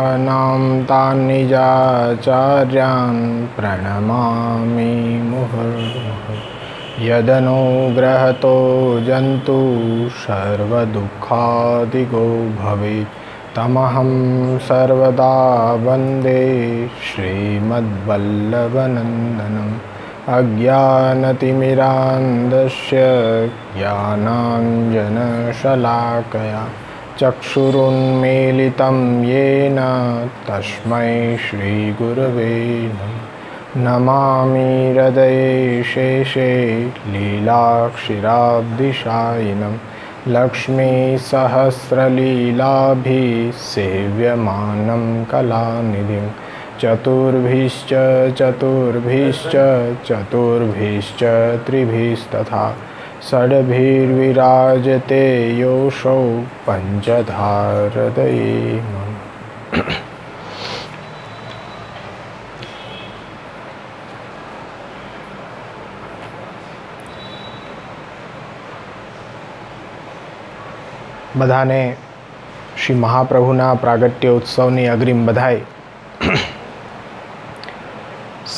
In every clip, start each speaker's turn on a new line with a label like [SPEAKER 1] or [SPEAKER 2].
[SPEAKER 1] नान्तान्निजाचार्यान् प्रणमामि मुहुर्मुः यदनुग्रहतो जन्तु सर्वदुःखादिगो भवेत् तमहं सर्वदा वन्दे श्रीमद्वल्लभनन्दनम् अज्ञानतिमिरान्दस्य ज्ञानाञ्जनशलाकया चक्षुरुन्मीलितं येन तस्मै श्रीगुरवे नमामि हृदये शेषे लीलाक्षिराब्धिशायिनं लक्ष्मीसहस्रलीलाभिः सेव्यमानं कलानिधिं चतुर्भिश्च चतुर्भिश्च चतुर्भिश्च त्रिभिस्तथा षड्भिर्विराजते योषौ पञ्चधारदये બધાને શ્રી મહાપ્રભુના પ્રાગટ્ય ઉત્સવની
[SPEAKER 2] અગ્રિમ બધાય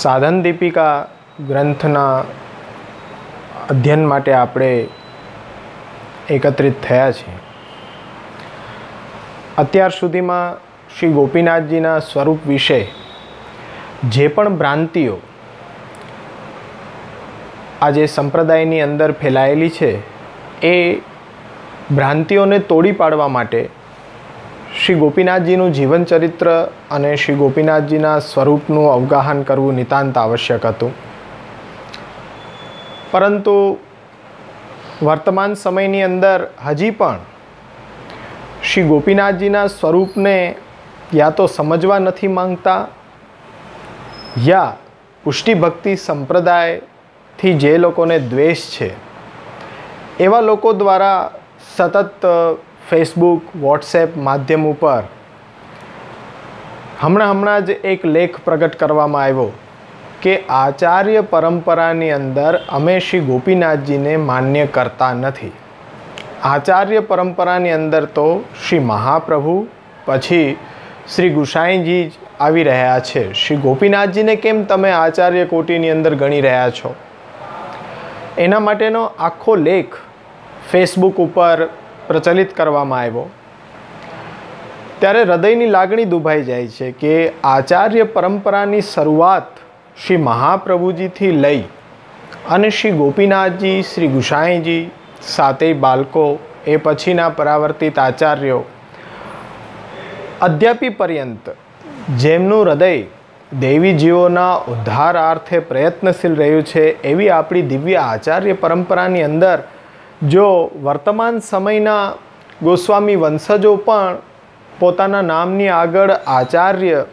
[SPEAKER 2] સાધન દીપિકા ગ્રંથના અધ્યયન માટે આપણે એકત્રિત થયા છીએ અત્યાર સુધીમાં શ્રી ગોપીનાથજીના સ્વરૂપ વિશે જે પણ ભ્રાંતિઓ આજે સંપ્રદાયની અંદર ફેલાયેલી છે એ ભ્રાંતિઓને તોડી પાડવા માટે શ્રી ગોપીનાથજીનું જીવનચરિત્ર અને શ્રી ગોપીનાથજીના સ્વરૂપનું અવગાહન કરવું નિતાંત આવશ્યક હતું પરંતુ વર્તમાન સમયની અંદર હજી પણ શ્રી ગોપીનાથજીના સ્વરૂપને યા તો સમજવા નથી માંગતા યા પુષ્ટિ સંપ્રદાયથી જે લોકોને દ્વેષ છે એવા લોકો દ્વારા સતત ફેસબુક વોટ્સએપ માધ્યમ ઉપર હમણાં હમણાં જ એક લેખ પ્રગટ કરવામાં આવ્યો કે આચાર્ય પરંપરાની અંદર અમે શ્રી ગોપીનાથજીને માન્ય કરતા નથી આચાર્ય પરંપરાની અંદર તો શ્રી મહાપ્રભુ પછી શ્રી ગુસાઈજી આવી રહ્યા છે શ્રી ગોપીનાથજીને કેમ તમે આચાર્ય કોટીની અંદર ગણી રહ્યા છો એના માટેનો આખો લેખ ફેસબુક ઉપર પ્રચલિત કરવામાં આવ્યો ત્યારે હૃદયની લાગણી દુભાઈ જાય છે કે આચાર્ય પરંપરાની શરૂઆત શ્રી મહાપ્રભુજીથી લઈ અને શ્રી ગોપીનાથજી શ્રી ગુસાઈજી સાતેય બાળકો એ પછીના પરાવર્તિત આચાર્યો અદ્યાપી પર્યંત જેમનું હૃદય દેવીજીઓના ઉદ્ધાર અર્થે પ્રયત્નશીલ રહ્યું છે એવી આપણી દિવ્ય આચાર્ય પરંપરાની અંદર જો વર્તમાન સમયના ગોસ્વામી વંશજો પણ પોતાના નામની આગળ આચાર્ય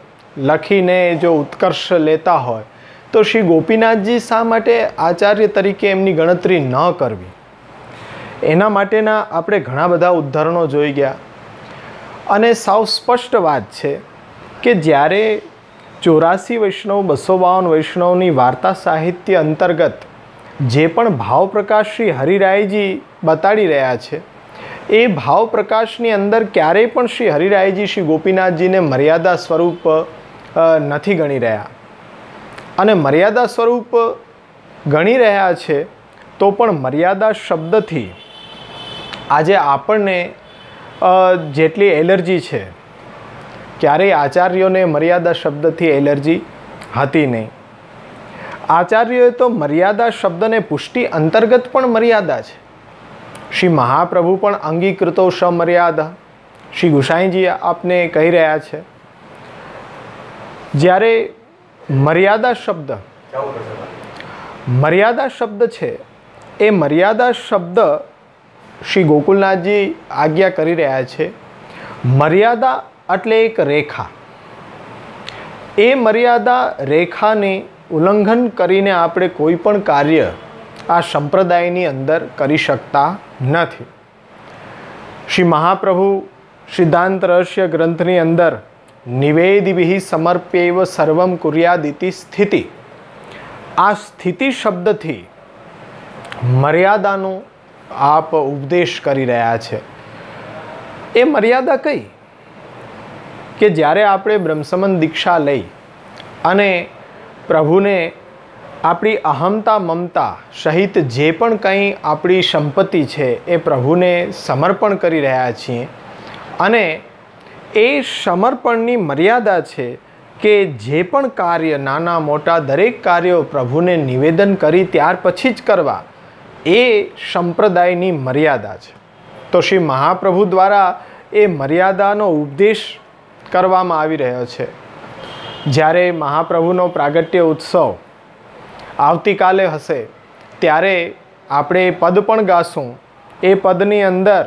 [SPEAKER 2] લખીને જો ઉત્કર્ષ લેતા હોય તો શ્રી ગોપીનાથજી શા માટે આચાર્ય તરીકે એમની ગણતરી ન કરવી એના માટેના આપણે ઘણા બધા ઉદાહરણો જોઈ ગયા અને સાવ સ્પષ્ટ વાત છે કે જ્યારે ચોરાસી વૈષ્ણવ બસો બાવન વૈષ્ણવની વાર્તા સાહિત્ય અંતર્ગત જે પણ ભાવપ્રકાશ શ્રી હરિરાયજી બતાડી રહ્યા છે એ ભાવપ્રકાશની અંદર ક્યારેય પણ શ્રી હરિરાયજી શ્રી ગોપીનાથજીને મર્યાદા સ્વરૂપ નથી ગણી રહ્યા અને મર્યાદા સ્વરૂપ ગણી રહ્યા છે તો પણ મર્યાદા શબ્દથી આજે આપણને જેટલી એલર્જી છે ક્યારેય આચાર્યોને મર્યાદા શબ્દથી એલર્જી હતી નહીં આચાર્યોએ તો મર્યાદા શબ્દને પુષ્ટિ અંતર્ગત પણ મર્યાદા છે શ્રી મહાપ્રભુ પણ અંગીકૃતો સમર્યાદા શ્રી ગુસાઈજી આપને કહી રહ્યા છે જ્યારે મર્યાદા શબ્દ મર્યાદા શબ્દ છે એ મર્યાદા શબ્દ શ્રી ગોકુલનાથજી આજ્ઞા કરી રહ્યા છે મર્યાદા એટલે એક રેખા એ મર્યાદા રેખાને ઉલ્લંઘન કરીને આપણે કોઈ પણ કાર્ય આ સંપ્રદાયની અંદર કરી શકતા નથી શ્રી મહાપ્રભુ સિદ્ધાંત રહસ્ય ગ્રંથની અંદર નિવેદિભિ સમર્પ્યેવ સર્વમ કુર્યાદિતિ સ્થિતિ આ સ્થિતિ શબ્દથી મર્યાદાનો આપ ઉપદેશ કરી રહ્યા છે એ મર્યાદા કઈ કે જ્યારે આપણે બ્રહ્મસમન દીક્ષા લઈ અને પ્રભુને આપણી અહમતા મમતા સહિત જે પણ કંઈ આપણી સંપત્તિ છે એ પ્રભુને સમર્પણ કરી રહ્યા છીએ અને એ સમર્પણની મર્યાદા છે કે જે પણ કાર્ય નાના મોટા દરેક કાર્યો પ્રભુને નિવેદન કરી ત્યાર પછી જ કરવા એ સંપ્રદાયની મર્યાદા છે તો શ્રી મહાપ્રભુ દ્વારા એ મર્યાદાનો ઉપદેશ કરવામાં આવી રહ્યો છે જ્યારે મહાપ્રભુનો પ્રાગટ્ય ઉત્સવ આવતીકાલે હશે ત્યારે આપણે પદ પણ ગાશું એ પદની અંદર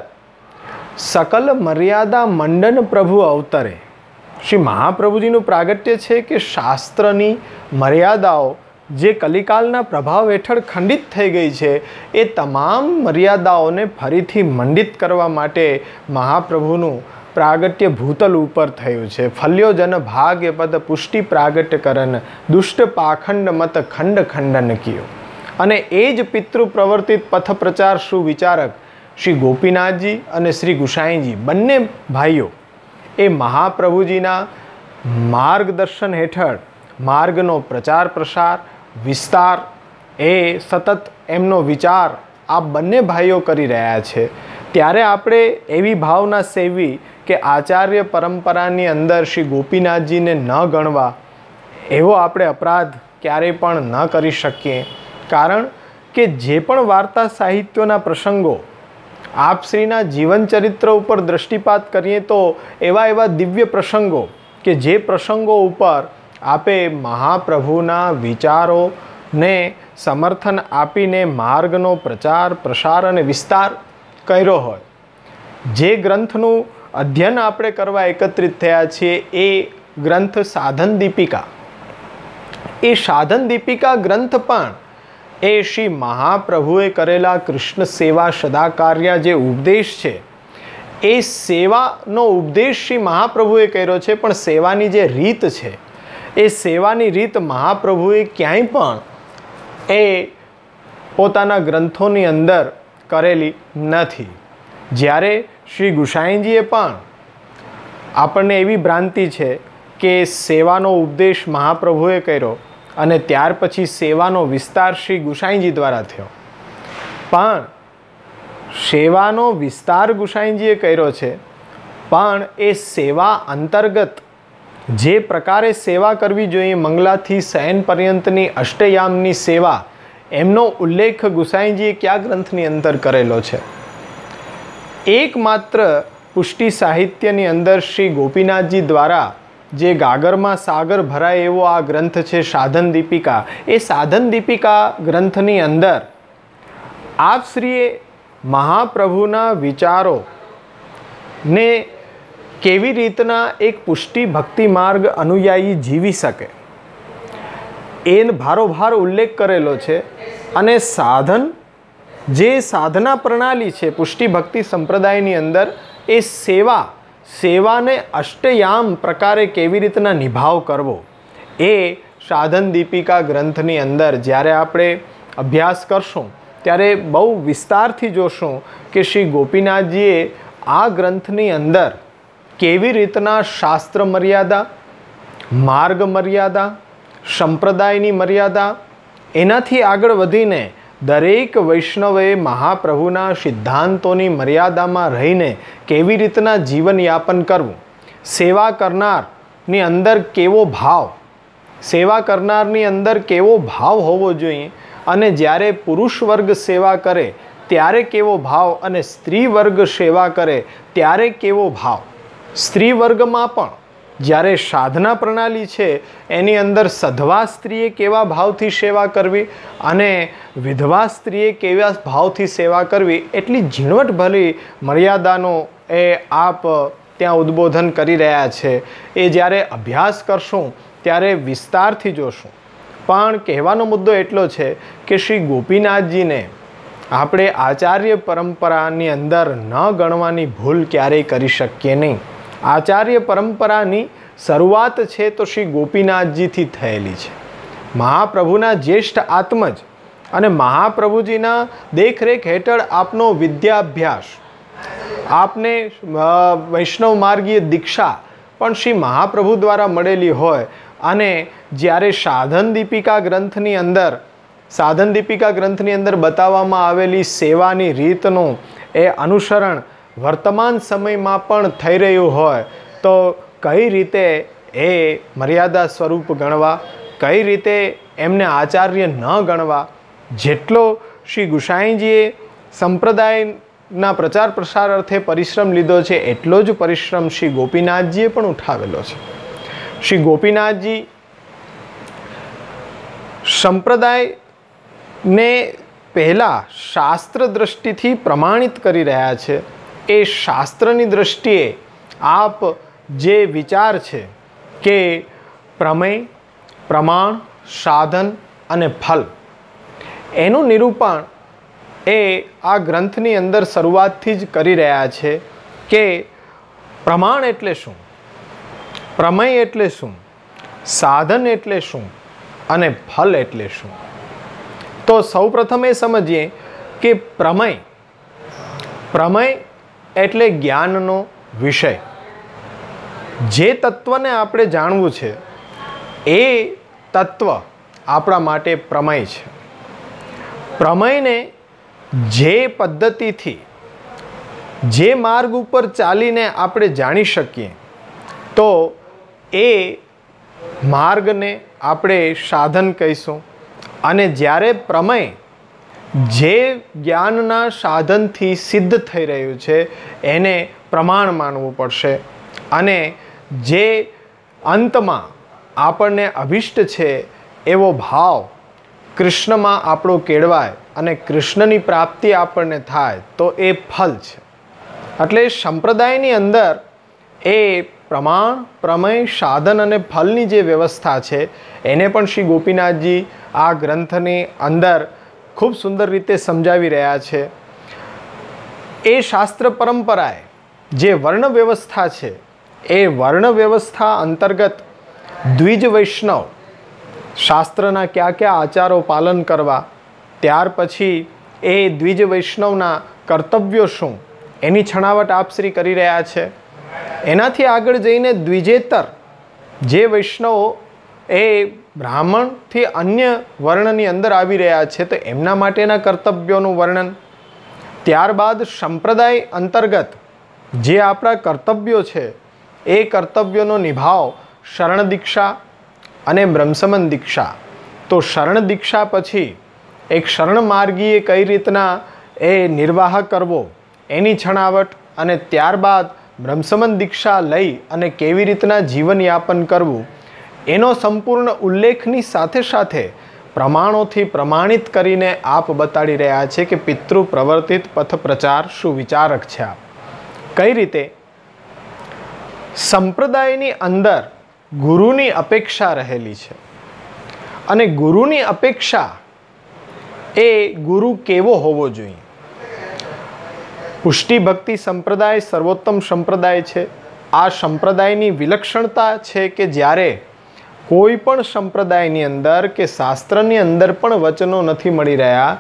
[SPEAKER 2] સકલ મર્યાદા મંડન પ્રભુ અવતરે શ્રી મહાપ્રભુજીનું પ્રાગટ્ય છે કે શાસ્ત્રની મર્યાદાઓ જે કલિકાલના પ્રભાવ હેઠળ ખંડિત થઈ ગઈ છે એ તમામ મર્યાદાઓને ફરીથી મંડિત કરવા માટે મહાપ્રભુનું પ્રાગટ્ય ભૂતલ ઉપર થયું છે ફલ્યોજન ભાગ્ય પદ પુષ્ટિ પ્રાગટ્ય દુષ્ટ પાખંડ મત ખંડ ખંડન કયો અને એ જ પિતૃ પ્રવર્તિત પથ પ્રચાર સુવિચારક શ્રી ગોપીનાથજી અને શ્રી ગુસાઈજી બંને ભાઈઓ એ મહાપ્રભુજીના માર્ગદર્શન હેઠળ માર્ગનો પ્રચાર પ્રસાર વિસ્તાર એ સતત એમનો વિચાર આ બંને ભાઈઓ કરી રહ્યા છે ત્યારે આપણે એવી ભાવના સેવી કે આચાર્ય પરંપરાની અંદર શ્રી ગોપીનાથજીને ન ગણવા એવો આપણે અપરાધ ક્યારેય પણ ન કરી શકીએ કારણ કે જે પણ વાર્તા સાહિત્યોના પ્રસંગો આપશ્રીના જીવનચરિત્ર ઉપર દ્રષ્ટિપાત કરીએ તો એવા એવા દિવ્ય પ્રસંગો કે જે પ્રસંગો ઉપર આપે મહાપ્રભુના વિચારોને સમર્થન આપીને માર્ગનો પ્રચાર પ્રસાર અને વિસ્તાર કર્યો હોય જે ગ્રંથનું અધ્યયન આપણે કરવા એકત્રિત થયા છીએ એ ગ્રંથ સાધન દીપિકા એ સાધન દીપિકા ગ્રંથ પણ એ શ્રી મહાપ્રભુએ કરેલા કૃષ્ણ સેવા સદાકાર્યા જે ઉપદેશ છે એ સેવાનો ઉપદેશ શ્રી મહાપ્રભુએ કર્યો છે પણ સેવાની જે રીત છે એ સેવાની રીત મહાપ્રભુએ ક્યાંય પણ એ પોતાના ગ્રંથોની અંદર કરેલી નથી જ્યારે શ્રી ગુસાઈજીએ પણ આપણને એવી ભ્રાંતિ છે કે સેવાનો ઉપદેશ મહાપ્રભુએ કર્યો અને ત્યાર પછી સેવાનો વિસ્તાર શ્રી ગુસાઈજી દ્વારા થયો પણ સેવાનો વિસ્તાર ગુસાઈજીએ કર્યો છે પણ એ સેવા અંતર્ગત જે પ્રકારે સેવા કરવી જોઈએ મંગલાથી શયન પર્યંતની અષ્ટયામની સેવા એમનો ઉલ્લેખ ગુસાઈજીએ કયા ગ્રંથની અંદર કરેલો છે એકમાત્ર પુષ્ટિ સાહિત્યની અંદર શ્રી ગોપીનાથજી દ્વારા જે ગાગરમાં સાગર ભરાય એવો આ ગ્રંથ છે સાધન દીપિકા એ સાધન દીપિકા ગ્રંથની અંદર આપશ્રીએ મહાપ્રભુના વિચારો ને કેવી રીતના એક પુષ્ટિ ભક્તિ માર્ગ અનુયાયી જીવી શકે એન ભારોભાર ઉલ્લેખ કરેલો છે અને સાધન જે સાધના પ્રણાલી છે પુષ્ટિ ભક્તિ સંપ્રદાયની અંદર એ સેવા સેવાને અષ્ટયામ પ્રકારે કેવી રીતના નિભાવ કરવો એ સાધન દીપિકા ગ્રંથની અંદર જ્યારે આપણે અભ્યાસ કરશું ત્યારે બહુ વિસ્તારથી જોશું કે શ્રી ગોપીનાથજીએ આ ગ્રંથની અંદર કેવી રીતના શાસ્ત્ર મર્યાદા માર્ગ મર્યાદા સંપ્રદાયની મર્યાદા એનાથી આગળ વધીને દરેક વૈષ્ણવે મહાપ્રભુના સિદ્ધાંતોની મર્યાદામાં રહીને કેવી રીતના જીવનયાપન કરવું સેવા કરનારની અંદર કેવો ભાવ સેવા કરનારની અંદર કેવો ભાવ હોવો જોઈએ અને જ્યારે પુરુષ વર્ગ સેવા કરે ત્યારે કેવો ભાવ અને સ્ત્રી વર્ગ સેવા કરે ત્યારે કેવો ભાવ સ્ત્રી વર્ગમાં પણ જ્યારે સાધના પ્રણાલી છે એની અંદર સધવા સ્ત્રીએ કેવા ભાવથી સેવા કરવી અને વિધવા સ્ત્રીએ કેવા ભાવથી સેવા કરવી એટલી ઝીણવટ ભલી મર્યાદાનો એ આપ ત્યાં ઉદબોધન કરી રહ્યા છે એ જ્યારે અભ્યાસ કરશું ત્યારે વિસ્તારથી જોશું પણ કહેવાનો મુદ્દો એટલો છે કે શ્રી ગોપીનાથજીને આપણે આચાર્ય પરંપરાની અંદર ન ગણવાની ભૂલ ક્યારેય કરી શકીએ નહીં આચાર્ય પરંપરાની શરૂઆત છે તો શ્રી ગોપીનાથજીથી થયેલી છે મહાપ્રભુના જ્યેષ્ઠ આત્મજ અને મહાપ્રભુજીના દેખરેખ હેઠળ આપનો વિદ્યાભ્યાસ આપને વૈષ્ણવ માર્ગીય દીક્ષા પણ શ્રી મહાપ્રભુ દ્વારા મળેલી હોય અને જ્યારે સાધન દીપિકા ગ્રંથની અંદર સાધન દીપિકા ગ્રંથની અંદર બતાવવામાં આવેલી સેવાની રીતનું એ અનુસરણ વર્તમાન સમયમાં પણ થઈ રહ્યું હોય તો કઈ રીતે એ મર્યાદા સ્વરૂપ ગણવા કઈ રીતે એમને આચાર્ય ન ગણવા જેટલો શ્રી ગુસાઈજીએ સંપ્રદાયના પ્રચાર પ્રસાર અર્થે પરિશ્રમ લીધો છે એટલો જ પરિશ્રમ શ્રી ગોપીનાથજીએ પણ ઉઠાવેલો છે શ્રી ગોપીનાથજી સંપ્રદાયને પહેલાં શાસ્ત્ર દ્રષ્ટિથી પ્રમાણિત કરી રહ્યા છે એ શાસ્ત્રની દૃષ્ટિએ આપ જે વિચાર છે કે પ્રમેય પ્રમાણ સાધન અને ફલ એનું નિરૂપણ એ આ ગ્રંથની અંદર શરૂઆતથી જ કરી રહ્યા છે કે પ્રમાણ એટલે શું પ્રમેય એટલે શું સાધન એટલે શું અને ફલ એટલે શું તો સૌપ્રથમ એ સમજીએ કે પ્રમેય પ્રમેય એટલે જ્ઞાનનો વિષય જે તત્વને આપણે જાણવું છે એ તત્વ આપણા માટે પ્રમેય છે પ્રમેયને જે પદ્ધતિથી જે માર્ગ ઉપર ચાલીને આપણે જાણી શકીએ તો એ માર્ગને આપણે સાધન કહીશું અને જ્યારે પ્રમેય જે જ્ઞાનના સાધનથી સિદ્ધ થઈ રહ્યું છે એને પ્રમાણ માનવું પડશે અને જે અંતમાં આપણને અભિષ્ટ છે એવો ભાવ કૃષ્ણમાં આપણો કેળવાય અને કૃષ્ણની પ્રાપ્તિ આપણને થાય તો એ ફલ છે એટલે સંપ્રદાયની અંદર એ પ્રમાણ પ્રમેય સાધન અને ફલની જે વ્યવસ્થા છે એને પણ શ્રી ગોપીનાથજી આ ગ્રંથની અંદર ખૂબ સુંદર રીતે સમજાવી રહ્યા છે એ શાસ્ત્ર પરંપરાએ જે વર્ણ વ્યવસ્થા છે એ વર્ણ વ્યવસ્થા અંતર્ગત દ્વિજ વૈષ્ણવ શાસ્ત્રના કયા કયા આચારો પાલન કરવા ત્યાર પછી એ દ્વિજ વૈષ્ણવના કર્તવ્યો શું એની છણાવટ આપશ્રી કરી રહ્યા છે એનાથી આગળ જઈને દ્વિજેતર જે વૈષ્ણવો એ બ્રાહ્મણથી અન્ય વર્ણની અંદર આવી રહ્યા છે તો એમના માટેના કર્તવ્યોનું વર્ણન ત્યારબાદ સંપ્રદાય અંતર્ગત જે આપણા કર્તવ્યો છે એ કર્તવ્યોનો નિભાવ શરણ દીક્ષા અને બ્રહ્મસમન દીક્ષા તો શરણ દીક્ષા પછી એક શરણ માર્ગીએ કઈ રીતના એ નિર્વાહ કરવો એની છણાવટ અને ત્યારબાદ બ્રહ્મસમન દીક્ષા લઈ અને કેવી રીતના જીવનયાપન કરવું એનો સંપૂર્ણ ઉલ્લેખની સાથે સાથે પ્રમાણોથી પ્રમાણિત કરીને આપ બતાડી રહ્યા છે કે પિતૃ પ્રવર્તિત પથપ્રચાર શું વિચારક છે આપ કઈ રીતે સંપ્રદાયની અંદર ગુરુની અપેક્ષા રહેલી છે અને ગુરુની અપેક્ષા એ ગુરુ કેવો હોવો જોઈએ પુષ્ટિ ભક્તિ સંપ્રદાય સર્વોત્તમ સંપ્રદાય છે આ સંપ્રદાયની વિલક્ષણતા છે કે જ્યારે કોઈ પણ સંપ્રદાયની અંદર કે શાસ્ત્રની અંદર પણ વચનો નથી મળી રહ્યા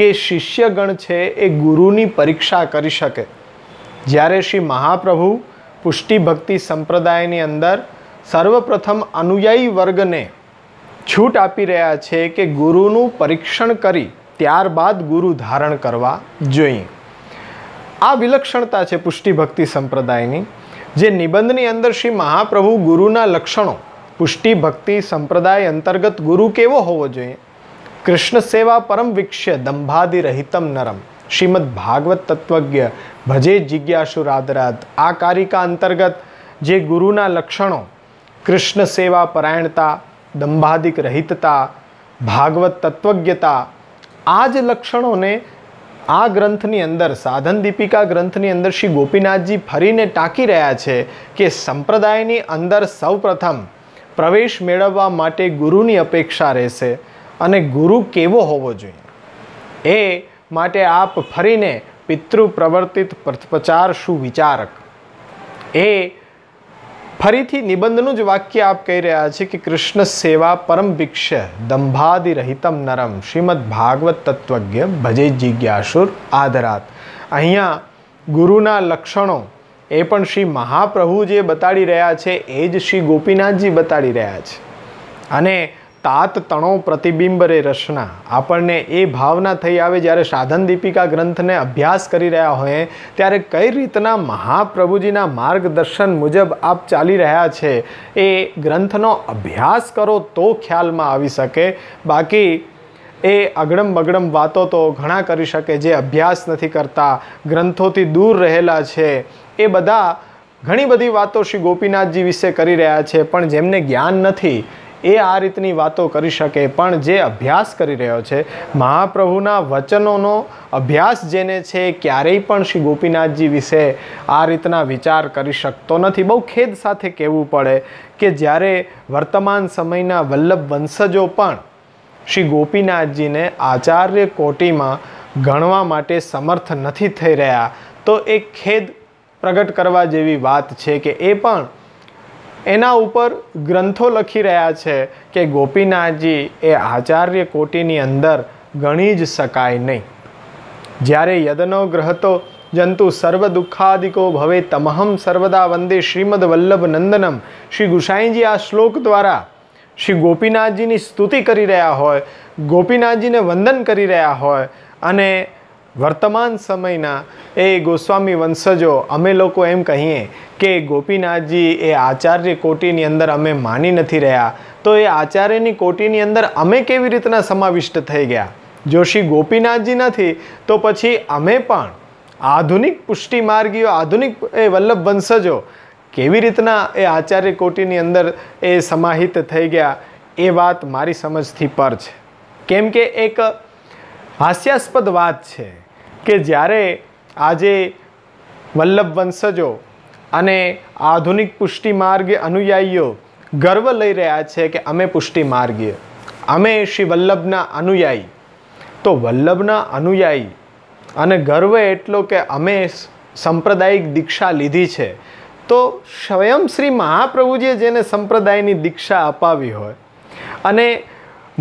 [SPEAKER 2] કે શિષ્યગણ છે એ ગુરુની પરીક્ષા કરી શકે જ્યારે શ્રી મહાપ્રભુ પુષ્ટિભક્તિ સંપ્રદાયની અંદર સર્વપ્રથમ અનુયાયી વર્ગને છૂટ આપી રહ્યા છે કે ગુરુનું પરીક્ષણ કરી ત્યારબાદ ગુરુ ધારણ કરવા જોઈએ આ વિલક્ષણતા છે પુષ્ટિભક્તિ સંપ્રદાયની જે નિબંધની અંદર શ્રી મહાપ્રભુ ગુરુના લક્ષણો પુષ્ટિ ભક્તિ સંપ્રદાય અંતર્ગત ગુરુ કેવો હોવો જોઈએ કૃષ્ણ સેવા પરમ વિક્ષ્ય દંભાદિ રહિતમ નરમ શ્રીમદ ભાગવત તત્વજ્ઞ ભજે જિજ્ઞાસુ રાધરાત આ કારિકા અંતર્ગત જે ગુરુના લક્ષણો કૃષ્ણ સેવા પરાયણતા દંભાદિક રહિતતા ભાગવત તત્વજ્ઞતા આ જ લક્ષણોને આ ગ્રંથની અંદર સાધન દીપિકા ગ્રંથની અંદર શ્રી ગોપીનાથજી ફરીને ટાંકી રહ્યા છે કે સંપ્રદાયની અંદર સૌપ્રથમ પ્રવેશ મેળવવા માટે ગુરુની અપેક્ષા રહેશે અને ગુરુ કેવો હોવો જોઈએ એ માટે આપ ફરીને પિતૃ પ્રવર્તિત પચાર વિચારક એ ફરીથી નિબંધનું જ વાક્ય આપ કહી રહ્યા છે કે કૃષ્ણ સેવા પરમ ભિક્ષ દંભાદિ રહિતમ નરમ શ્રીમદ ભાગવત તત્વજ્ઞ ભજે જિજ્ઞાસુર આધરાત અહીંયા ગુરુના લક્ષણો એ પણ શ્રી મહાપ્રભુ જે બતાડી રહ્યા છે એ જ શ્રી ગોપીનાથજી બતાડી રહ્યા છે અને તાત તણો પ્રતિબિંબ રે રચના આપણને એ ભાવના થઈ આવે જ્યારે સાધન દીપિકા ગ્રંથને અભ્યાસ કરી રહ્યા હોય ત્યારે કઈ રીતના મહાપ્રભુજીના માર્ગદર્શન મુજબ આપ ચાલી રહ્યા છે એ ગ્રંથનો અભ્યાસ કરો તો ખ્યાલમાં આવી શકે બાકી એ અગડમ બગડમ વાતો તો ઘણા કરી શકે જે અભ્યાસ નથી કરતા ગ્રંથોથી દૂર રહેલા છે એ બધા ઘણી બધી વાતો શ્રી ગોપીનાથજી વિશે કરી રહ્યા છે પણ જેમને જ્ઞાન નથી એ આ રીતની વાતો કરી શકે પણ જે અભ્યાસ કરી રહ્યો છે મહાપ્રભુના વચનોનો અભ્યાસ જેને છે ક્યારેય પણ શ્રી ગોપીનાથજી વિશે આ રીતના વિચાર કરી શકતો નથી બહુ ખેદ સાથે કહેવું પડે કે જ્યારે વર્તમાન સમયના વલ્લભ વંશજો પણ શ્રી ગોપીનાથજીને આચાર્ય કોટીમાં ગણવા માટે સમર્થ નથી થઈ રહ્યા તો એ ખેદ પ્રગટ કરવા જેવી વાત છે કે એ પણ એના ઉપર ગ્રંથો લખી રહ્યા છે કે ગોપીનાથજી એ આચાર્ય કોટીની અંદર ગણી જ શકાય નહીં જ્યારે યદનો તો જંતુ સર્વ દુઃખાદિકો ભવે તમહમ સર્વદા વંદે શ્રીમદ વલ્લભ નંદનમ શ્રી ગુસાઈજી આ શ્લોક દ્વારા શ્રી ગોપીનાથજીની સ્તુતિ કરી રહ્યા હોય ગોપીનાથજીને વંદન કરી રહ્યા હોય અને વર્તમાન સમયના એ ગોસ્વામી વંશજો અમે લોકો એમ કહીએ કે ગોપીનાથજી એ આચાર્ય કોટીની અંદર અમે માની નથી રહ્યા તો એ આચાર્યની કોટીની અંદર અમે કેવી રીતના સમાવિષ્ટ થઈ ગયા જોશી ગોપીનાથજી નથી તો પછી અમે પણ આધુનિક પુષ્ટિ માર્ગીઓ આધુનિક એ વલ્લભ વંશજો કેવી રીતના એ આચાર્ય કોટીની અંદર એ સમાહિત થઈ ગયા એ વાત મારી સમજથી પર છે કેમ કે એક હાસ્યાસ્પદ વાત છે કે જ્યારે આજે વલ્લભ વંશજો અને આધુનિક પુષ્ટિ માર્ગ અનુયાયીઓ ગર્વ લઈ રહ્યા છે કે અમે પુષ્ટિ માર્ગીય અમે શ્રી વલ્લભના અનુયાયી તો વલ્લભના અનુયાયી અને ગર્વ એટલો કે અમે સાંપ્રદાયિક દીક્ષા લીધી છે તો સ્વયં શ્રી મહાપ્રભુજીએ જેને સંપ્રદાયની દીક્ષા અપાવી હોય અને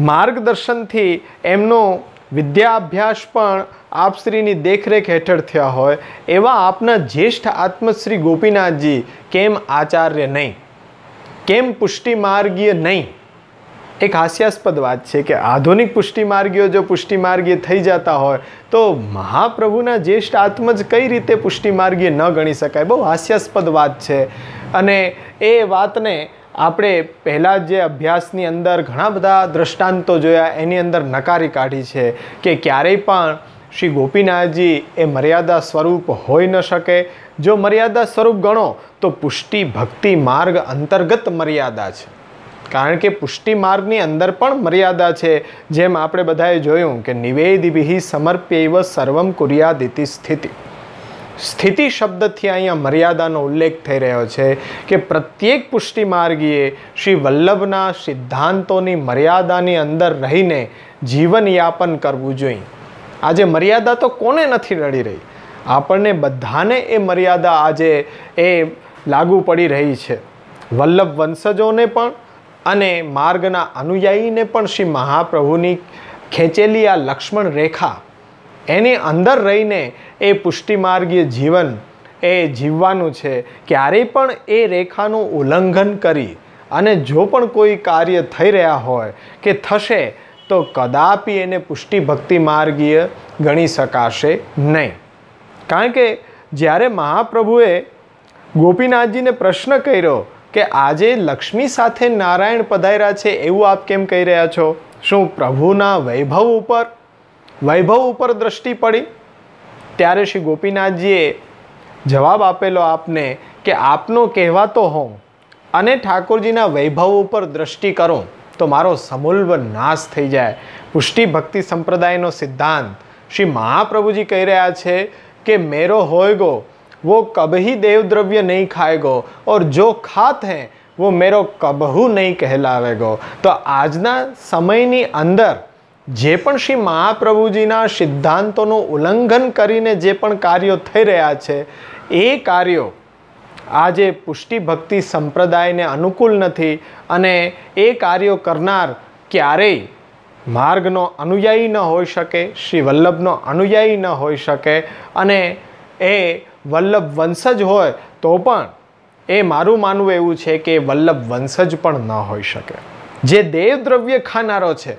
[SPEAKER 2] માર્ગદર્શનથી એમનો વિદ્યાભ્યાસ પણ આપશ્રીની દેખરેખ હેઠળ થયા હોય એવા આપના જ્યેષ્ઠ આત્મશ્રી ગોપીનાથજી કેમ આચાર્ય નહીં કેમ પુષ્ટિ માર્ગીય નહીં એક હાસ્યાસ્પદ વાત છે કે આધુનિક પુષ્ટિ માર્ગીઓ જો પુષ્ટિ માર્ગીય થઈ જતા હોય તો મહાપ્રભુના જ્યેષ્ઠ આત્મ જ કઈ રીતે પુષ્ટિ માર્ગીય ન ગણી શકાય બહુ હાસ્યાસ્પદ વાત છે અને એ વાતને આપણે પહેલાં જે અભ્યાસની અંદર ઘણા બધા દૃષ્ટાંતો જોયા એની અંદર નકારી કાઢી છે કે ક્યારેય પણ શ્રી ગોપીનાથજી એ મર્યાદા સ્વરૂપ હોઈ ન શકે જો મર્યાદા સ્વરૂપ ગણો તો પુષ્ટિ ભક્તિ માર્ગ અંતર્ગત મર્યાદા છે કારણ કે પુષ્ટિ માર્ગની અંદર પણ મર્યાદા છે જેમ આપણે બધાએ જોયું કે નિવેદિભિ સમર્પ્યવ સર્વમ કુર્યાદિતિ સ્થિતિ સ્થિતિ શબ્દથી અહીંયા મર્યાદાનો ઉલ્લેખ થઈ રહ્યો છે કે પ્રત્યેક પુષ્ટિ માર્ગીએ શ્રી વલ્લભના સિદ્ધાંતોની મર્યાદાની અંદર રહીને જીવનયાપન કરવું જોઈએ આજે મર્યાદા તો કોને નથી રડી રહી આપણને બધાને એ મર્યાદા આજે એ લાગુ પડી રહી છે વલ્લભ વંશજોને પણ અને માર્ગના અનુયાયીને પણ શ્રી મહાપ્રભુની ખેંચેલી આ લક્ષ્મણ રેખા એની અંદર રહીને એ પુષ્ટિમાર્ગીય જીવન એ જીવવાનું છે ક્યારેય પણ એ રેખાનું ઉલ્લંઘન કરી અને જો પણ કોઈ કાર્ય થઈ રહ્યા હોય કે થશે તો કદાપી એને પુષ્ટિ ભક્તિ માર્ગીય ગણી શકાશે નહીં કારણ કે જ્યારે મહાપ્રભુએ ગોપીનાથજીને પ્રશ્ન કર્યો કે આજે લક્ષ્મી સાથે નારાયણ પધાર્યા છે એવું આપ કેમ કહી રહ્યા છો શું પ્રભુના વૈભવ ઉપર વૈભવ ઉપર દ્રષ્ટિ પડી ત્યારે શ્રી ગોપીનાથજીએ જવાબ આપેલો આપને કે આપનો કહેવાતો હોઉં અને ઠાકોરજીના વૈભવ ઉપર દ્રષ્ટિ કરું તો મારો સમૂલ્વ નાશ થઈ જાય પુષ્ટિ ભક્તિ સંપ્રદાયનો સિદ્ધાંત શ્રી મહાપ્રભુજી કહી રહ્યા છે કે મેરો હોય ગો વો कभी દેવદ્રવ્ય નહીં ખાય ગો ઓર જો ખાત હે વો મેરો કબહુ નહીં ગો તો આજના સમયની અંદર જે પણ શ્રી મહાપ્રભુજીના સિદ્ધાંતોનું ઉલ્લંઘન કરીને જે પણ કાર્યો થઈ રહ્યા છે એ કાર્યો આજે પુષ્ટિભક્તિ સંપ્રદાયને અનુકૂળ નથી અને એ કાર્યો કરનાર ક્યારેય માર્ગનો અનુયાયી ન હોઈ શકે શ્રી વલ્લભનો અનુયાયી ન હોઈ શકે અને એ વલ્લભ વંશજ હોય તો પણ એ મારું માનવું એવું છે કે વલ્લભ વંશજ પણ ન હોઈ શકે જે દેવદ્રવ્ય ખાનારો છે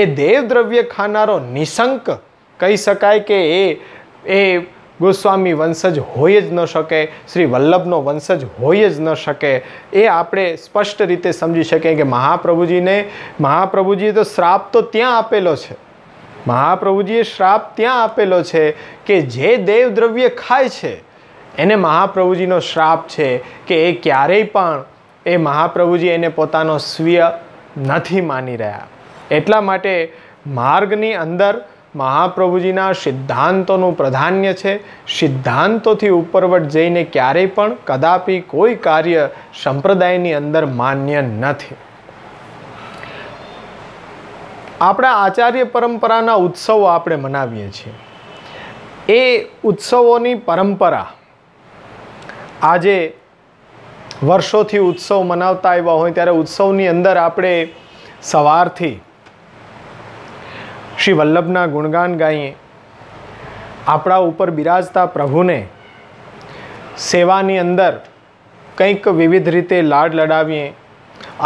[SPEAKER 2] એ દેવદ્રવ્ય ખાનારો નિશંક કહી શકાય કે એ એ ગોસ્વામી વંશજ હોઈ જ ન શકે શ્રી વલ્લભનો વંશજ હોઈ જ ન શકે એ આપણે સ્પષ્ટ રીતે સમજી શકીએ કે મહાપ્રભુજીને મહાપ્રભુજીએ તો શ્રાપ તો ત્યાં આપેલો છે મહાપ્રભુજીએ શ્રાપ ત્યાં આપેલો છે કે જે દેવ દ્રવ્ય ખાય છે એને મહાપ્રભુજીનો શ્રાપ છે કે એ ક્યારેય પણ એ મહાપ્રભુજી એને પોતાનો સ્વીય નથી માની રહ્યા એટલા માટે માર્ગની અંદર મહાપ્રભુજીના સિદ્ધાંતોનું પ્રાધાન્ય છે સિદ્ધાંતોથી ઉપરવટ જઈને ક્યારેય પણ કદાપી કોઈ કાર્ય સંપ્રદાયની અંદર માન્ય નથી આપણા આચાર્ય પરંપરાના ઉત્સવો આપણે મનાવીએ છીએ એ ઉત્સવોની પરંપરા આજે વર્ષોથી ઉત્સવ મનાવતા આવ્યા હોય ત્યારે ઉત્સવની અંદર આપણે સવારથી શ્રી વલ્લભના ગુણગાન ગાઈએ આપણા ઉપર બિરાજતા પ્રભુને સેવાની અંદર કંઈક વિવિધ રીતે લાડ લડાવીએ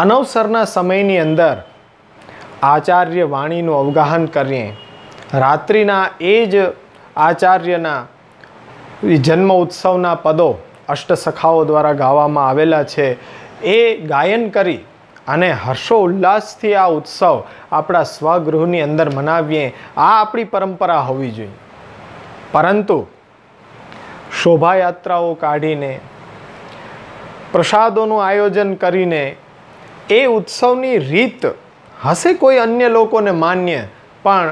[SPEAKER 2] અનવસરના સમયની અંદર આચાર્ય વાણીનું અવગાહન કરીએ રાત્રિના એ જ આચાર્યના જન્મ ઉત્સવના પદો અષ્ટસખાઓ દ્વારા ગાવામાં આવેલા છે એ ગાયન કરી અને હર્ષો ઉલ્લાસથી આ ઉત્સવ આપણા સ્વગૃહની અંદર મનાવીએ આ આપણી પરંપરા હોવી જોઈએ પરંતુ શોભાયાત્રાઓ કાઢીને પ્રસાદોનું આયોજન કરીને એ ઉત્સવની રીત હશે કોઈ અન્ય લોકોને માન્ય પણ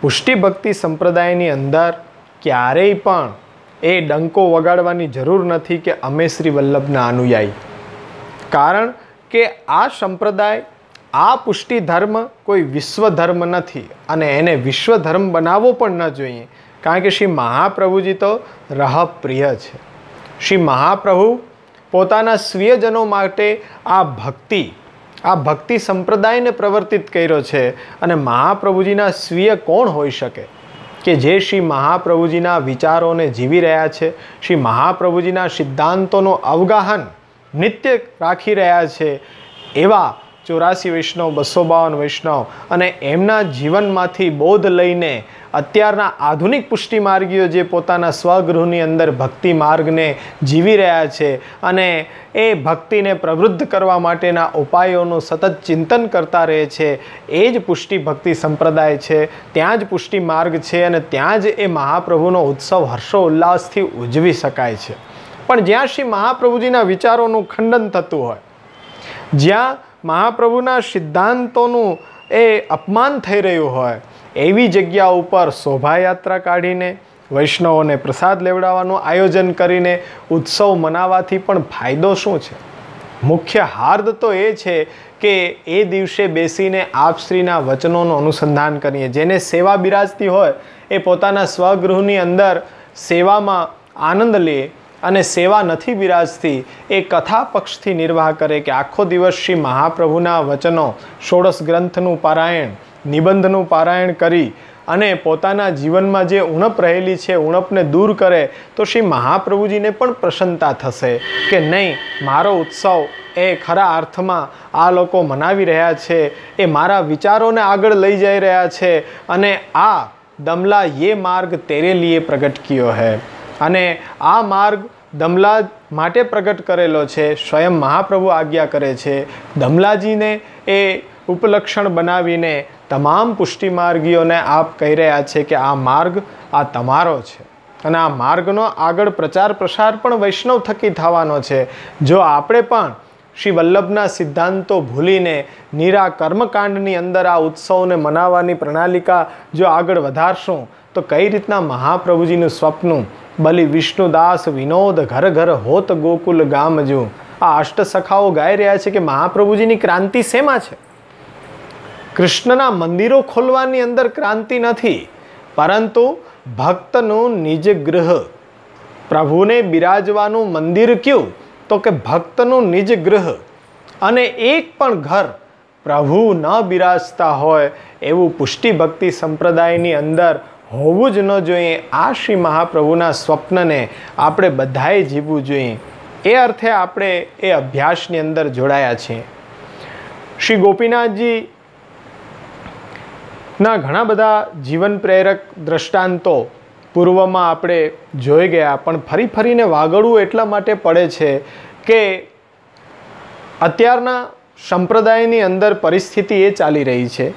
[SPEAKER 2] પુષ્ટિભક્તિ સંપ્રદાયની અંદર ક્યારેય પણ એ ડંકો વગાડવાની જરૂર નથી કે અમે શ્રી વલ્લભના અનુયાયી કારણ કે આ સંપ્રદાય આ પુષ્ટિ ધર્મ કોઈ વિશ્વ ધર્મ નથી અને એને વિશ્વ ધર્મ બનાવવો પણ ન જોઈએ કારણ કે શ્રી મહાપ્રભુજી તો રહપ્રિય છે શ્રી મહાપ્રભુ પોતાના સ્વીયજનો માટે આ ભક્તિ આ ભક્તિ સંપ્રદાયને પ્રવર્તિત કર્યો છે અને મહાપ્રભુજીના સ્વીય કોણ હોઈ શકે કે જે શ્રી મહાપ્રભુજીના વિચારોને જીવી રહ્યા છે શ્રી મહાપ્રભુજીના સિદ્ધાંતોનો અવગાહન નિત્ય રાખી રહ્યા છે એવા ચોરાસી વૈષ્ણવ બસો બાવન વૈષ્ણવ અને એમના જીવનમાંથી બોધ લઈને અત્યારના આધુનિક પુષ્ટિ માર્ગીઓ જે પોતાના સ્વગૃહની અંદર ભક્તિ માર્ગને જીવી રહ્યા છે અને એ ભક્તિને પ્રવૃદ્ધ કરવા માટેના ઉપાયોનું સતત ચિંતન કરતા રહે છે એ જ પુષ્ટિ ભક્તિ સંપ્રદાય છે ત્યાં જ પુષ્ટિ માર્ગ છે અને ત્યાં જ એ મહાપ્રભુનો ઉત્સવ હર્ષોલ્લાસથી ઉજવી શકાય છે પણ જ્યાં શ્રી મહાપ્રભુજીના વિચારોનું ખંડન થતું હોય જ્યાં મહાપ્રભુના સિદ્ધાંતોનું એ અપમાન થઈ રહ્યું હોય એવી જગ્યા ઉપર શોભાયાત્રા કાઢીને વૈષ્ણવોને પ્રસાદ લેવડાવવાનું આયોજન કરીને ઉત્સવ મનાવવાથી પણ ફાયદો શું છે મુખ્ય હાર્દ તો એ છે કે એ દિવસે બેસીને આપશ્રીના વચનોનું અનુસંધાન કરીએ જેને સેવા બિરાજતી હોય એ પોતાના સ્વગૃહની અંદર સેવામાં આનંદ લે અને સેવા નથી બિરાજતી એ કથા પક્ષથી નિર્વાહ કરે કે આખો દિવસ શ્રી મહાપ્રભુના વચનો ષોડસ ગ્રંથનું પારાયણ નિબંધનું પારાયણ કરી અને પોતાના જીવનમાં જે ઉણપ રહેલી છે ઉણપને દૂર કરે તો શ્રી મહાપ્રભુજીને પણ પ્રસન્નતા થશે કે નહીં મારો ઉત્સવ એ ખરા અર્થમાં આ લોકો મનાવી રહ્યા છે એ મારા વિચારોને આગળ લઈ જઈ રહ્યા છે અને આ દમલા યે માર્ગ તેરે લીએ પ્રગટ કર્યો હૈ અને આ માર્ગ દમલા માટે પ્રગટ કરેલો છે સ્વયં મહાપ્રભુ આજ્ઞા કરે છે દમલાજીને એ ઉપલક્ષણ બનાવીને તમામ પુષ્ટિમાર્ગીઓને આપ કહી રહ્યા છે કે આ માર્ગ આ તમારો છે અને આ માર્ગનો આગળ પ્રચાર પ્રસાર પણ વૈષ્ણવ થકી થવાનો છે જો આપણે પણ શ્રી વલ્લભના સિદ્ધાંતો ભૂલીને નિરા કર્મકાંડની અંદર આ ઉત્સવને મનાવવાની પ્રણાલિકા જો આગળ વધારશું તો કઈ રીતના મહાપ્રભુજીનું સ્વપ્નું બલિ વિષ્ણુદાસ વિનોદ ઘર ઘર હોત ગોકુલ ગામજુ આ અષ્ટ સખાઓ ગાઈ રહ્યા છે કે મહાપ્રભુજીની ક્રાંતિ શેમાં છે કૃષ્ણના મંદિરો ખોલવાની અંદર ક્રાંતિ નથી પરંતુ ભક્તનું નિજ ગૃહ પ્રભુને બિરાજવાનું મંદિર કયું તો કે ભક્તનું નિજ ગૃહ અને એક પણ ઘર પ્રભુ ન બિરાજતા હોય એવું પુષ્ટિ ભક્તિ સંપ્રદાયની અંદર હોવું જ ન જોઈએ આ શ્રી મહાપ્રભુના સ્વપ્નને આપણે બધાએ જીવવું જોઈએ એ અર્થે આપણે એ અભ્યાસની અંદર જોડાયા છીએ શ્રી ગોપીનાથજી ના ઘણા બધા જીવન પ્રેરક દ્રષ્ટાંતો પૂર્વમાં આપણે જોઈ ગયા પણ ફરી ફરીને વાગડવું એટલા માટે પડે છે કે અત્યારના સંપ્રદાયની અંદર પરિસ્થિતિ એ ચાલી રહી છે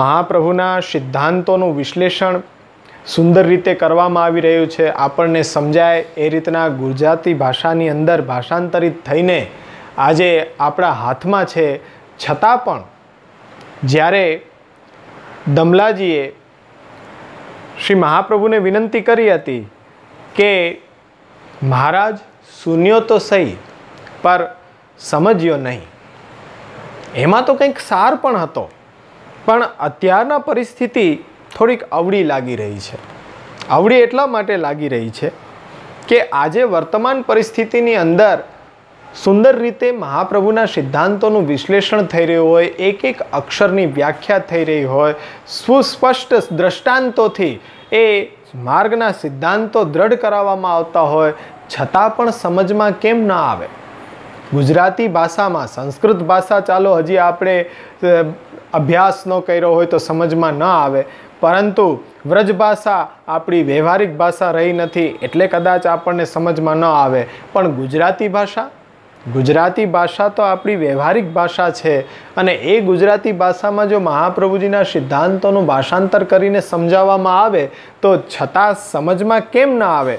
[SPEAKER 2] મહાપ્રભુના સિદ્ધાંતોનું વિશ્લેષણ સુંદર રીતે કરવામાં આવી રહ્યું છે આપણને સમજાય એ રીતના ગુજરાતી ભાષાની અંદર ભાષાંતરિત થઈને આજે આપણા હાથમાં છે છતાં પણ જ્યારે દમલાજીએ શ્રી મહાપ્રભુને વિનંતી કરી હતી કે મહારાજ શૂન્યો તો સહી પર સમજ્યો નહીં એમાં તો કંઈક સાર પણ હતો પણ અત્યારના પરિસ્થિતિ થોડીક અવળી લાગી રહી છે અવળી એટલા માટે લાગી રહી છે કે આજે વર્તમાન પરિસ્થિતિની અંદર સુંદર રીતે મહાપ્રભુના સિદ્ધાંતોનું વિશ્લેષણ થઈ રહ્યું હોય એક એક અક્ષરની વ્યાખ્યા થઈ રહી હોય સુસ્પષ્ટ દ્રષ્ટાંતોથી એ માર્ગના સિદ્ધાંતો દ્રઢ કરાવવામાં આવતા હોય છતાં પણ સમજમાં કેમ ન આવે ગુજરાતી ભાષામાં સંસ્કૃત ભાષા ચાલો હજી આપણે અભ્યાસ ન કર્યો હોય તો સમજમાં ન આવે પરંતુ વ્રજભાષા આપણી વ્યવહારિક ભાષા રહી નથી એટલે કદાચ આપણને સમજમાં ન આવે પણ ગુજરાતી ભાષા ગુજરાતી ભાષા તો આપણી વ્યવહારિક ભાષા છે અને એ ગુજરાતી ભાષામાં જો મહાપ્રભુજીના સિદ્ધાંતોનું ભાષાંતર કરીને સમજાવવામાં આવે તો છતાં સમજમાં કેમ ન આવે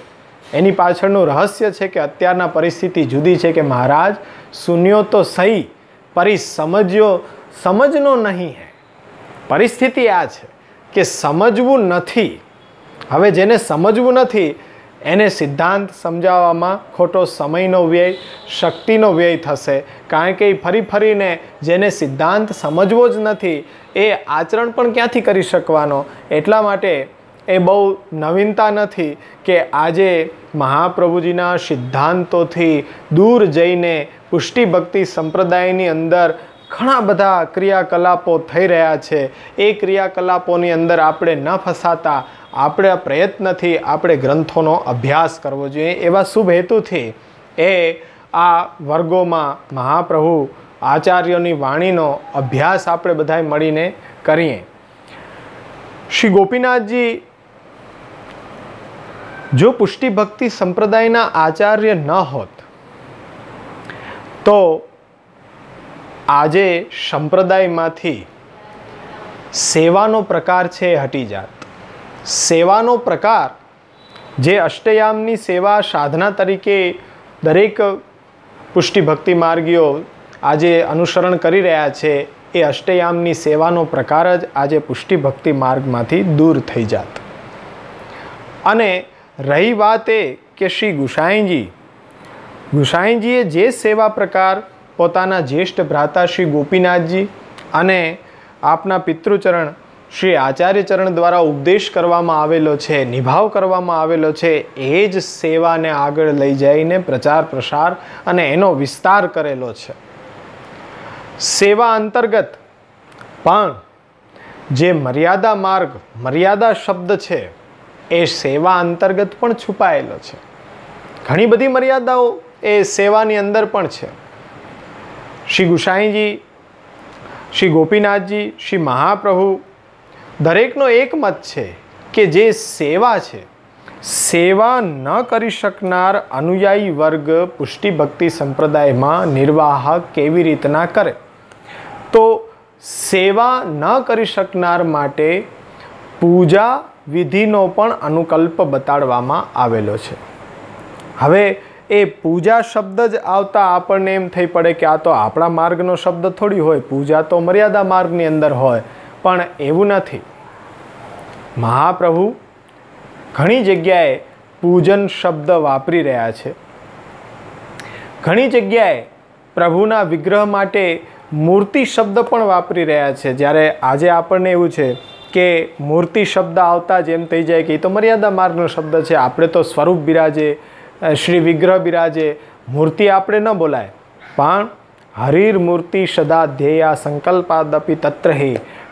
[SPEAKER 2] એની પાછળનું રહસ્ય છે કે અત્યારના પરિસ્થિતિ જુદી છે કે મહારાજ સુન્યો તો સહી પરી સમજ્યો સમજનો નહીં હે પરિસ્થિતિ આ છે કે સમજવું નથી હવે જેને સમજવું નથી એને સિદ્ધાંત સમજાવવામાં ખોટો સમયનો વ્યય શક્તિનો વ્યય થશે કારણ કે એ ફરી ફરીને જેને સિદ્ધાંત સમજવો જ નથી એ આચરણ પણ ક્યાંથી કરી શકવાનો એટલા માટે એ બહુ નવીનતા નથી કે આજે મહાપ્રભુજીના સિદ્ધાંતોથી દૂર જઈને પુષ્ટિભક્તિ સંપ્રદાયની અંદર ઘણા બધા ક્રિયાકલાપો થઈ રહ્યા છે એ ક્રિયાકલાપોની અંદર આપણે ન ફસાતા આપણે પ્રયત્નથી આપણે ગ્રંથોનો અભ્યાસ કરવો જોઈએ એવા શુભ હેતુથી એ આ વર્ગોમાં મહાપ્રભુ આચાર્યોની વાણીનો અભ્યાસ આપણે બધાએ મળીને કરીએ શ્રી ગોપીનાથજી જો પુષ્ટિભક્તિ સંપ્રદાયના આચાર્ય ન હોત તો આજે સંપ્રદાયમાંથી સેવાનો પ્રકાર છે હટી જાત સેવાનો પ્રકાર જે અષ્ટયામની સેવા સાધના તરીકે દરેક પુષ્ટિભક્તિ માર્ગીઓ આજે અનુસરણ કરી રહ્યા છે એ અષ્ટયામની સેવાનો પ્રકાર જ આજે પુષ્ટિભક્તિ માર્ગમાંથી દૂર થઈ જાત અને રહી વાત એ કે શ્રી ગુસાઈજી ગુસાઈજીએ જે સેવા પ્રકાર પોતાના જ્યેષ્ઠ ભ્રાતા શ્રી ગોપીનાથજી અને આપના પિતૃચરણ શ્રી આચાર્યચરણ દ્વારા ઉપદેશ કરવામાં આવેલો છે નિભાવ કરવામાં આવેલો છે એ જ સેવાને આગળ લઈ જઈને પ્રચાર પ્રસાર અને એનો વિસ્તાર કરેલો છે સેવા અંતર્ગત પણ જે મર્યાદા માર્ગ મર્યાદા શબ્દ છે એ સેવા અંતર્ગત પણ છુપાયેલો છે ઘણી બધી મર્યાદાઓ એ સેવાની અંદર પણ છે શ્રી ગુસાઈજી શ્રી ગોપીનાથજી શ્રી મહાપ્રભુ દરેકનો એક મત છે કે જે સેવા છે સેવા ન કરી શકનાર અનુયાયી વર્ગ પુષ્ટિ ભક્તિ સંપ્રદાયમાં નિર્વાહ કેવી રીતના કરે તો સેવા ન કરી શકનાર માટે પૂજા વિધિનો પણ અનુકલ્પ બતાડવામાં આવેલો છે હવે એ પૂજા શબ્દ જ આવતા આપણને એમ થઈ પડે કે આ તો આપણા માર્ગનો શબ્દ થોડી હોય પૂજા તો મર્યાદા માર્ગની અંદર હોય પણ એવું નથી મહાપ્રભુ ઘણી જગ્યાએ પૂજન શબ્દ વાપરી રહ્યા છે ઘણી જગ્યાએ પ્રભુના વિગ્રહ માટે મૂર્તિ શબ્દ પણ વાપરી રહ્યા છે જ્યારે આજે આપણને એવું છે કે મૂર્તિ શબ્દ આવતા જ એમ થઈ જાય કે એ તો મર્યાદા માર્ગનો શબ્દ છે આપણે તો સ્વરૂપ બિરાજે શ્રી વિગ્રહ બિરાજે મૂર્તિ આપણે ન બોલાય પણ હરિર મૂર્તિ સદા ધ્યેયા સંકલ્પાદપી તત્ર હે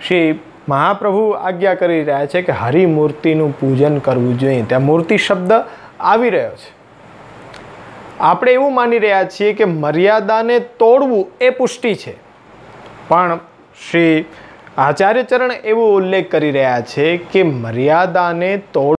[SPEAKER 2] શ્રી મહાપ્રભુ આજ્ઞા કરી રહ્યા છે કે હરિમૂર્તિનું પૂજન કરવું જોઈએ ત્યાં મૂર્તિ શબ્દ આવી રહ્યો છે આપણે એવું માની રહ્યા છીએ કે મર્યાદાને તોડવું એ પુષ્ટિ છે પણ શ્રી આચાર્યચરણ એવો ઉલ્લેખ કરી રહ્યા છે કે મર્યાદાને તોડ